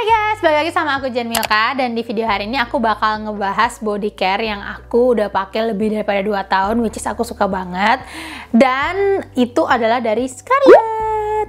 Hai guys, balik lagi sama aku Jen Milka dan di video hari ini aku bakal ngebahas body care yang aku udah pakai lebih daripada 2 tahun which is aku suka banget dan itu adalah dari Scarlett.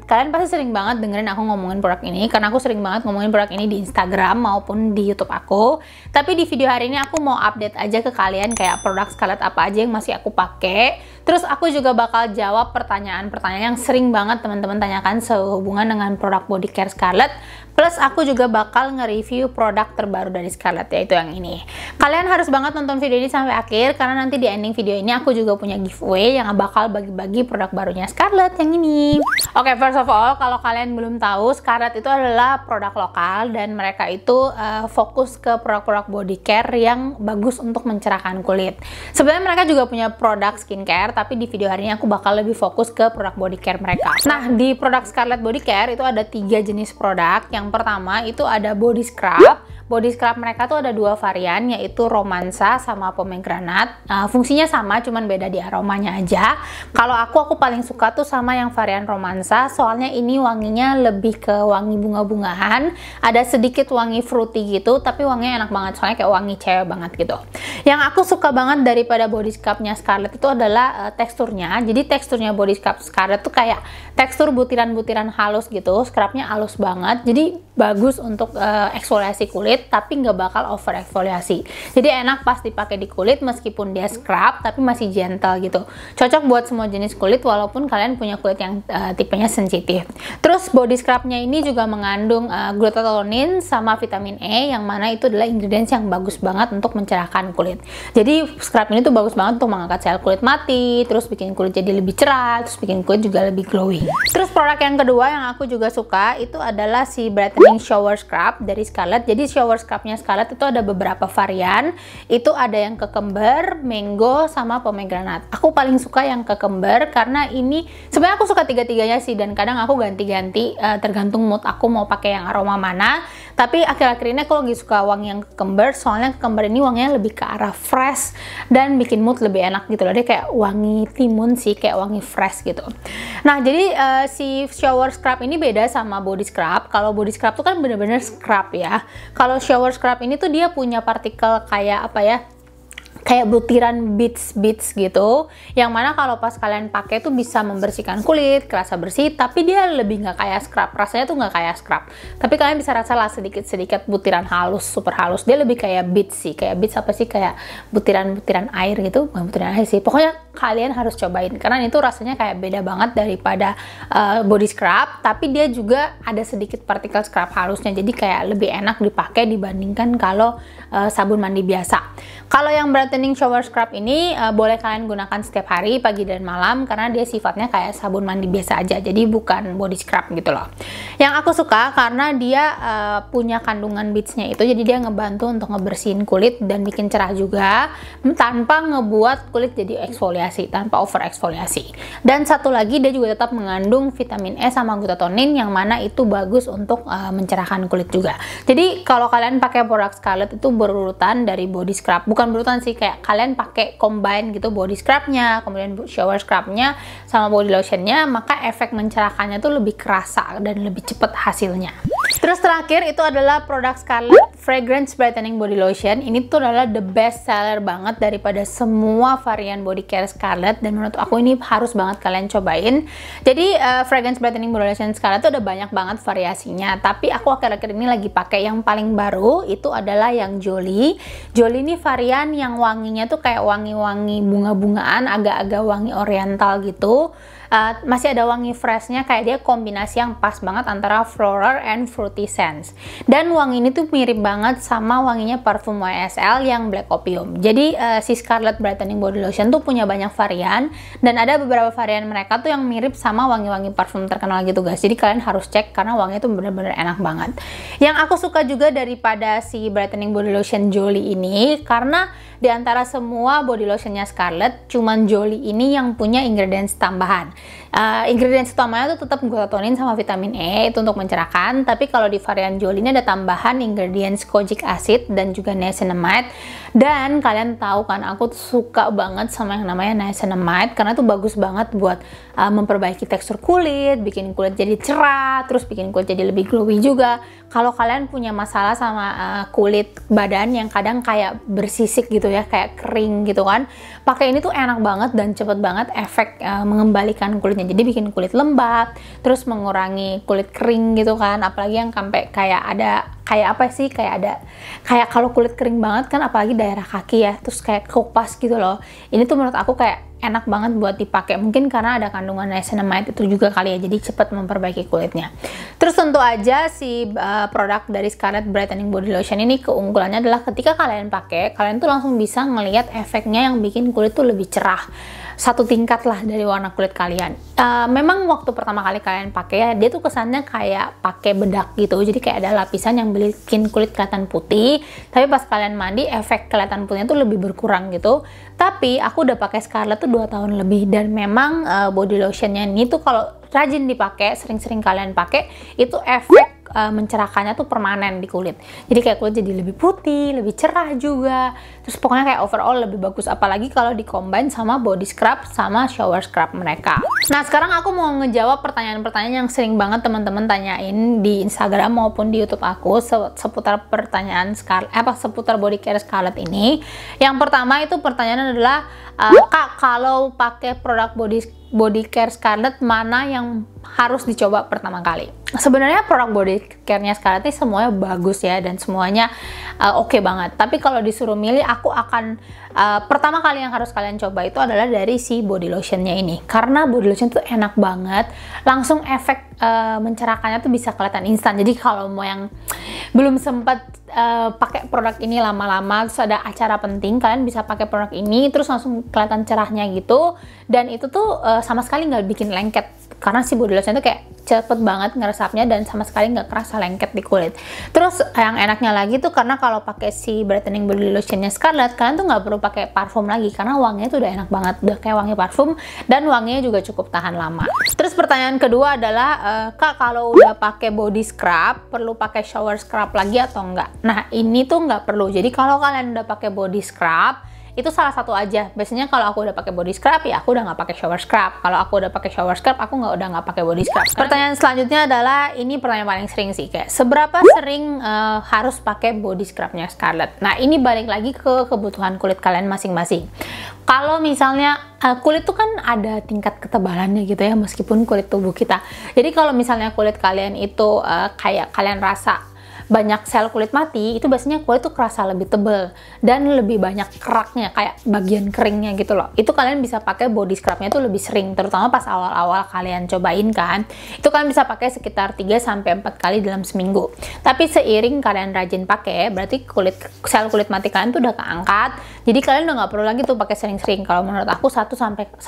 Kalian pasti sering banget dengerin aku ngomongin produk ini karena aku sering banget ngomongin produk ini di Instagram maupun di YouTube aku. Tapi di video hari ini aku mau update aja ke kalian kayak produk Scarlett apa aja yang masih aku pakai. Terus aku juga bakal jawab pertanyaan-pertanyaan yang sering banget teman-teman tanyakan sehubungan dengan produk body care Scarlett Plus aku juga bakal nge-review produk terbaru dari Scarlett yaitu yang ini. Kalian harus banget nonton video ini sampai akhir karena nanti di ending video ini aku juga punya giveaway yang bakal bagi-bagi produk barunya Scarlett yang ini. Oke, okay, first of all kalau kalian belum tahu Scarlett itu adalah produk lokal dan mereka itu uh, fokus ke produk-produk body care yang bagus untuk mencerahkan kulit. Sebenarnya mereka juga punya produk skincare tapi di video hari ini aku bakal lebih fokus ke produk body care mereka. Nah, di produk Scarlett Body Care itu ada tiga jenis produk yang yang pertama itu ada body scrub Body scrub mereka tuh ada dua varian yaitu romansa sama pomegranate. Uh, fungsinya sama cuman beda di aromanya aja. Kalau aku aku paling suka tuh sama yang varian romansa soalnya ini wanginya lebih ke wangi bunga-bungaan, ada sedikit wangi fruity gitu tapi wanginya enak banget soalnya kayak wangi cewek banget gitu. Yang aku suka banget daripada body scrubnya Scarlett itu adalah uh, teksturnya. Jadi teksturnya body scrub Scarlett tuh kayak tekstur butiran-butiran halus gitu. Scrubnya halus banget. Jadi bagus untuk uh, eksfoliasi kulit kulit tapi nggak bakal over eksfoliasi. Jadi enak pas dipakai di kulit meskipun dia scrub tapi masih gentle gitu. Cocok buat semua jenis kulit walaupun kalian punya kulit yang uh, tipenya sensitif. Terus body scrubnya ini juga mengandung uh, glutathione sama vitamin E yang mana itu adalah ingredients yang bagus banget untuk mencerahkan kulit. Jadi scrub ini tuh bagus banget untuk mengangkat sel kulit mati, terus bikin kulit jadi lebih cerah, terus bikin kulit juga lebih glowing. Terus produk yang kedua yang aku juga suka itu adalah si brightening shower scrub dari Scarlett. Jadi shower Flowers Cup-nya Scarlett itu ada beberapa varian. Itu ada yang kekember, mango, sama pomegranate. Aku paling suka yang kekember karena ini sebenarnya aku suka tiga-tiganya sih dan kadang aku ganti-ganti uh, tergantung mood aku mau pakai yang aroma mana. Tapi akhir-akhir ini aku lagi suka wangi yang kekember soalnya kekember ini wanginya lebih ke arah fresh dan bikin mood lebih enak gitu loh. Dia kayak wangi timun sih, kayak wangi fresh gitu. Nah, jadi uh, si shower scrub ini beda sama body scrub. Kalau body scrub tuh kan bener-bener scrub ya. Kalau kalau shower scrub ini tuh dia punya partikel kayak apa ya kayak butiran bits bits gitu yang mana kalau pas kalian pakai tuh bisa membersihkan kulit kerasa bersih tapi dia lebih nggak kayak scrub rasanya tuh nggak kayak scrub tapi kalian bisa rasa lah sedikit sedikit butiran halus super halus dia lebih kayak bits sih kayak bits apa sih kayak butiran butiran air gitu bukan butiran air sih pokoknya kalian harus cobain karena itu rasanya kayak beda banget daripada uh, body scrub tapi dia juga ada sedikit partikel scrub halusnya jadi kayak lebih enak dipakai dibandingkan kalau uh, sabun mandi biasa kalau yang berat Whitening Shower Scrub ini uh, boleh kalian gunakan setiap hari, pagi dan malam, karena dia sifatnya kayak sabun mandi biasa aja, jadi bukan body scrub gitu loh. Yang aku suka karena dia uh, punya kandungan beadsnya itu, jadi dia ngebantu untuk ngebersihin kulit dan bikin cerah juga, hmm, tanpa ngebuat kulit jadi eksfoliasi, tanpa over eksfoliasi. Dan satu lagi, dia juga tetap mengandung vitamin E sama glutathione yang mana itu bagus untuk uh, mencerahkan kulit juga. Jadi kalau kalian pakai produk Scarlett itu berurutan dari body scrub, bukan berurutan sih, kayak kalian pakai combine gitu body scrubnya kemudian shower scrubnya sama body lotionnya maka efek mencerahkannya tuh lebih kerasa dan lebih cepat hasilnya Terus terakhir itu adalah produk Scarlett Fragrance Brightening Body Lotion. Ini tuh adalah the best seller banget daripada semua varian body care Scarlett dan menurut aku ini harus banget kalian cobain. Jadi uh, Fragrance Brightening Body Lotion Scarlett tuh ada banyak banget variasinya, tapi aku akhir-akhir ini lagi pakai yang paling baru itu adalah yang Jolly. Jolly ini varian yang wanginya tuh kayak wangi-wangi bunga-bungaan, agak-agak wangi oriental gitu. Eh, masih ada wangi freshnya kayak dia kombinasi yang pas banget antara floral and fruity scents dan wangi ini tuh mirip banget sama wanginya parfum YSL yang Black Opium jadi uh, si Scarlet Brightening Body Lotion tuh punya banyak varian dan ada beberapa varian mereka tuh yang mirip sama wangi-wangi parfum terkenal gitu guys jadi kalian harus cek karena wanginya tuh bener-bener enak banget yang aku suka juga daripada si Brightening Body Lotion Jolie ini karena di antara semua body lotionnya Scarlett cuman Jolie ini yang punya ingredients tambahan uh, ingredients utamanya tuh tetap glutathione sama vitamin E itu untuk mencerahkan tapi kalau di varian ini ada tambahan ingredients kojic acid dan juga niacinamide dan kalian tahu kan aku suka banget sama yang namanya niacinamide karena tuh bagus banget buat uh, memperbaiki tekstur kulit, bikin kulit jadi cerah, terus bikin kulit jadi lebih glowy juga. Kalau kalian punya masalah sama uh, kulit badan yang kadang kayak bersisik gitu ya, kayak kering gitu kan, pakai ini tuh enak banget dan cepet banget efek uh, mengembalikan kulitnya. Jadi bikin kulit lembab, terus mengurangi kulit kering gitu kan, apalagi yang sampai kayak ada kayak apa sih kayak ada kayak kalau kulit kering banget kan apalagi daerah kaki ya terus kayak kupas gitu loh ini tuh menurut aku kayak enak banget buat dipakai mungkin karena ada kandungan niacinamide itu juga kali ya jadi cepat memperbaiki kulitnya terus tentu aja si uh, produk dari Scarlett Brightening Body Lotion ini keunggulannya adalah ketika kalian pakai kalian tuh langsung bisa ngelihat efeknya yang bikin kulit tuh lebih cerah satu tingkat lah dari warna kulit kalian. Uh, memang waktu pertama kali kalian pakai ya, dia tuh kesannya kayak pakai bedak gitu. Jadi kayak ada lapisan yang bikin kulit kelihatan putih, tapi pas kalian mandi efek kelihatan putihnya tuh lebih berkurang gitu. Tapi aku udah pakai Scarlett tuh 2 tahun lebih dan memang uh, body lotionnya ini tuh kalau rajin dipakai, sering-sering kalian pakai, itu efek uh, mencerahkannya tuh permanen di kulit. Jadi kayak kulit jadi lebih putih, lebih cerah juga. Terus pokoknya kayak overall lebih bagus apalagi kalau dikombin sama body scrub sama shower scrub mereka. Nah, sekarang aku mau ngejawab pertanyaan-pertanyaan yang sering banget teman-teman tanyain di Instagram maupun di YouTube aku se seputar pertanyaan Scarlett eh, apa seputar body care Scarlett ini. Yang pertama itu pertanyaan adalah uh, Kak, kalau pakai produk body body care Scarlett mana yang harus dicoba pertama kali. Sebenarnya produk body care-nya Scarlett ini semuanya bagus ya dan semuanya uh, oke okay banget. Tapi kalau disuruh milih aku akan uh, pertama kali yang harus kalian coba itu adalah dari si body lotion-nya ini. Karena body lotion itu enak banget, langsung efek uh, mencerahkannya tuh bisa kelihatan instan. Jadi kalau mau yang belum sempat uh, pakai produk ini lama-lama terus ada acara penting kalian bisa pakai produk ini terus langsung kelihatan cerahnya gitu dan itu tuh uh, sama sekali nggak bikin lengket karena si body lotion itu kayak cepet banget ngeresapnya dan sama sekali nggak kerasa lengket di kulit. Terus yang enaknya lagi tuh karena kalau pakai si brightening body lotionnya Scarlett, kalian tuh nggak perlu pakai parfum lagi karena wanginya tuh udah enak banget, udah kayak wangi parfum dan wanginya juga cukup tahan lama. Terus pertanyaan kedua adalah uh, kak kalau udah pakai body scrub perlu pakai shower scrub lagi atau enggak? Nah ini tuh nggak perlu. Jadi kalau kalian udah pakai body scrub itu salah satu aja biasanya kalau aku udah pakai body scrub ya aku udah nggak pakai shower scrub kalau aku udah pakai shower scrub aku nggak udah nggak pakai body scrub pertanyaan selanjutnya adalah ini pertanyaan paling sering sih kayak seberapa sering uh, harus pakai body scrubnya Scarlett nah ini balik lagi ke kebutuhan kulit kalian masing-masing kalau misalnya uh, kulit tuh kan ada tingkat ketebalannya gitu ya meskipun kulit tubuh kita jadi kalau misalnya kulit kalian itu uh, kayak kalian rasa banyak sel kulit mati, itu biasanya kulit tuh kerasa lebih tebel dan lebih banyak keraknya, kayak bagian keringnya gitu loh. Itu kalian bisa pakai body scrubnya tuh lebih sering, terutama pas awal-awal kalian cobain kan. Itu kalian bisa pakai sekitar 3-4 kali dalam seminggu. Tapi seiring kalian rajin pakai, berarti kulit sel kulit mati kalian tuh udah keangkat. Jadi kalian udah gak perlu lagi tuh pakai sering-sering. Kalau menurut aku 1 2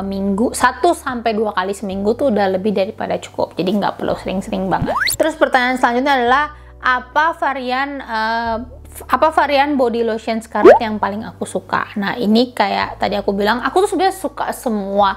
minggu, 1 2 kali seminggu tuh udah lebih daripada cukup. Jadi nggak perlu sering-sering banget. Terus pertanyaan selanjutnya adalah apa varian uh, apa varian body lotion Scarlett yang paling aku suka. Nah, ini kayak tadi aku bilang, aku tuh sebenarnya suka semua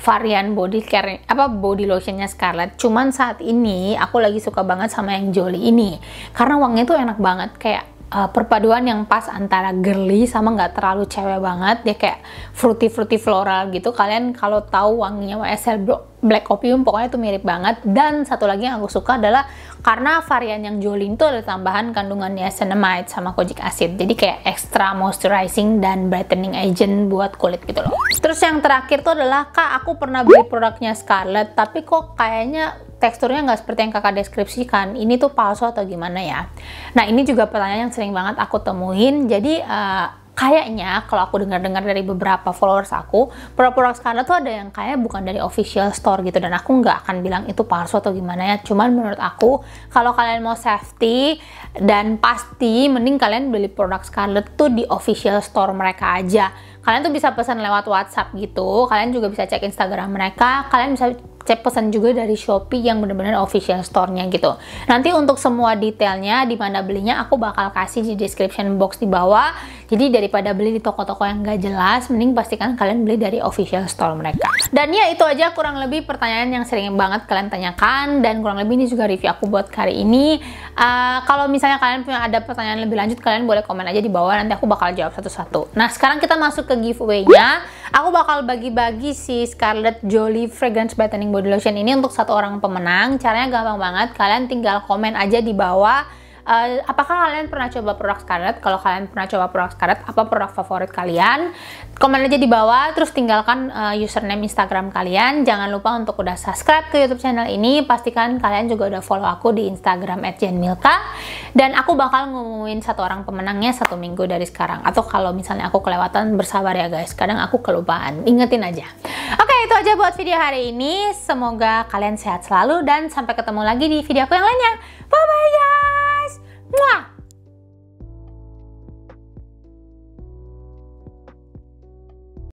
varian body care apa body lotionnya Scarlett. Cuman saat ini aku lagi suka banget sama yang Jolly ini karena wanginya tuh enak banget kayak uh, perpaduan yang pas antara girly sama nggak terlalu cewek banget dia kayak fruity fruity floral gitu kalian kalau tahu wanginya YSL Bro Black Opium pokoknya itu mirip banget dan satu lagi yang aku suka adalah karena varian yang Jolin itu ada tambahan kandungan niacinamide sama kojic acid jadi kayak extra moisturizing dan brightening agent buat kulit gitu loh terus yang terakhir tuh adalah kak aku pernah beli produknya Scarlett tapi kok kayaknya teksturnya nggak seperti yang kakak deskripsikan ini tuh palsu atau gimana ya nah ini juga pertanyaan yang sering banget aku temuin jadi uh, kayaknya kalau aku dengar-dengar dari beberapa followers aku produk-produk Scarlett tuh ada yang kayak bukan dari official store gitu dan aku nggak akan bilang itu palsu atau gimana ya cuman menurut aku kalau kalian mau safety dan pasti mending kalian beli produk Scarlett tuh di official store mereka aja kalian tuh bisa pesan lewat WhatsApp gitu kalian juga bisa cek Instagram mereka kalian bisa cek pesan juga dari Shopee yang benar-benar official store-nya gitu. Nanti untuk semua detailnya di mana belinya aku bakal kasih di description box di bawah. Jadi daripada beli di toko-toko yang gak jelas, mending pastikan kalian beli dari official store mereka. Dan ya itu aja kurang lebih pertanyaan yang sering banget kalian tanyakan dan kurang lebih ini juga review aku buat kali ini. Uh, kalau misalnya kalian punya ada pertanyaan lebih lanjut, kalian boleh komen aja di bawah nanti aku bakal jawab satu-satu. Nah, sekarang kita masuk ke giveaway-nya. Aku bakal bagi-bagi si Scarlett Jolie Fragrance Brightening Body Lotion ini untuk satu orang pemenang. Caranya gampang banget. Kalian tinggal komen aja di bawah Uh, apakah kalian pernah coba produk Scarlett? Kalau kalian pernah coba produk Scarlett, apa produk favorit kalian? Komen aja di bawah, terus tinggalkan uh, username Instagram kalian. Jangan lupa untuk udah subscribe ke YouTube channel ini. Pastikan kalian juga udah follow aku di Instagram @jenmilka. Dan aku bakal ngumumin satu orang pemenangnya satu minggu dari sekarang. Atau kalau misalnya aku kelewatan, bersabar ya guys. Kadang aku kelupaan. Ingetin aja. Oke, okay, itu aja buat video hari ini. Semoga kalian sehat selalu dan sampai ketemu lagi di video aku yang lainnya. Bye-bye guys! Vamos lá!